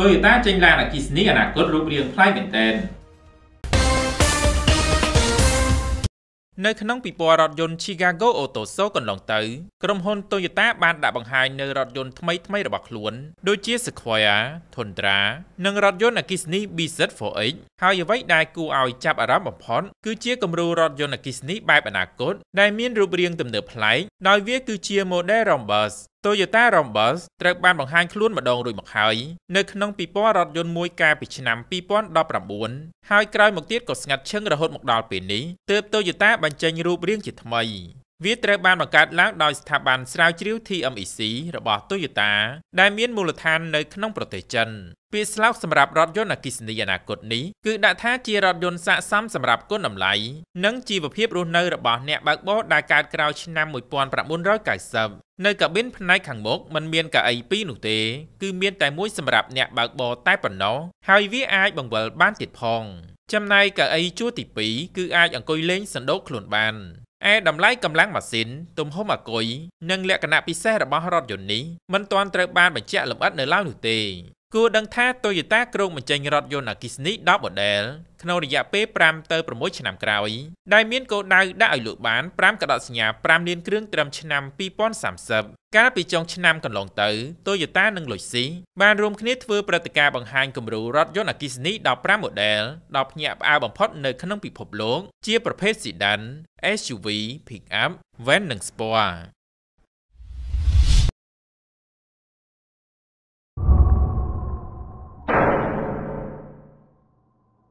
Toyota ចេញឡានអគ្គិសនីអនាគតរូបរាងប្លែកមែនទែននៅក្នុងពិព័រណ៍រថយន្ត Chicago Auto Show កន្លងទៅ ក្រុមហ៊ុន Toyota បានដាក់បង្ហាញនៅរថយន្តថ្មីថ្មីរបស់ខ្លួនដូចជា Sequoia, Tundra និងរថយន្តអគ្គិសនី BZ4X ហើយអ្វីដែលគួរឲ្យចាប់អារម្មណ៍បំផុតគឺជាគំរូរថយន្តអគ្គិសនីបែបអនាគតដែលមានរូបរាងទំនើបប្លែកដោយវាគឺជា model Rhombus Toyota Rambus ត្រូវបានបង្ហាញខ្លួនម្ដងរួចមកហើយនៅក្នុងពិព័រណ៍រថយន្តមួយកាលពីឆ្នាំ2019ហើយក្រោយមកទៀតក៏ស្ងាត់ឈឹងរហូតមកដល់ពេលនេះទើប Toyota បញ្ចេញរូបរាងជាថ្មីវាត្រូវបានបង្កើតឡើងដោយស្ថាប័នស្រាវជ្រាវ TMEC របស់ Toyota ដែលមានមូលដ្ឋាននៅក្នុងប្រទេសចិនពាក្យស្លោកសម្រាប់រថយន្តអគ្គិសនីអនាគតនេះគឺដាក់ថាជារថយន្តស័ក្តិសមសម្រាប់គុណតម្លៃនិងជីវភាពរស់នៅរបស់អ្នកបើកបរដែលកើតក្រោយឆ្នាំ1990នៅកាប៊ីនផ្នែកខាងមុខมันមានកៅអីពីរនោះទេគឺមានតែមួយសម្រាប់អ្នកបើកបរតែប៉ុណ្ណោះហើយវាអាចបង្វិលបានទៀតផងចំណែកកៅអីជួរទី2គឺអាចអង្គុយលេងសណ្ដោកខ្លួនបានឯតម្លៃកម្លាំងម៉ាស៊ីនទំហំអាគុយនិងលក្ខណៈពិសេសរបស់រថយន្តនេះមិនទាន់ត្រូវបានបញ្ជាក់លម្អិតនៅឡើយនោះទេគួរដឹងថា Toyota គ្រោងបញ្ចេញរថយន្តអគ្គិសនី10 model ក្នុងរយៈពេល5ទៅ6ឆ្នាំក្រោយដែលមានគោលដៅដាក់ឲ្យលក់បាន5កដសញ្ញា5លានគ្រឿងត្រឹមឆ្នាំ2030កាលពីចុងឆ្នាំកន្លងទៅ Toyota និង Lexus បានរួមគ្នាធ្វើព្រឹត្តិការណ៍បង្ហាញគំរូរថយន្តអគ្គិសនី15 model ដល់ភ្នាក់ផ្អើលបំផុតនៅក្នុងពិភពលោកជាប្រភេទ sedan, SUV, pickup, van និង sport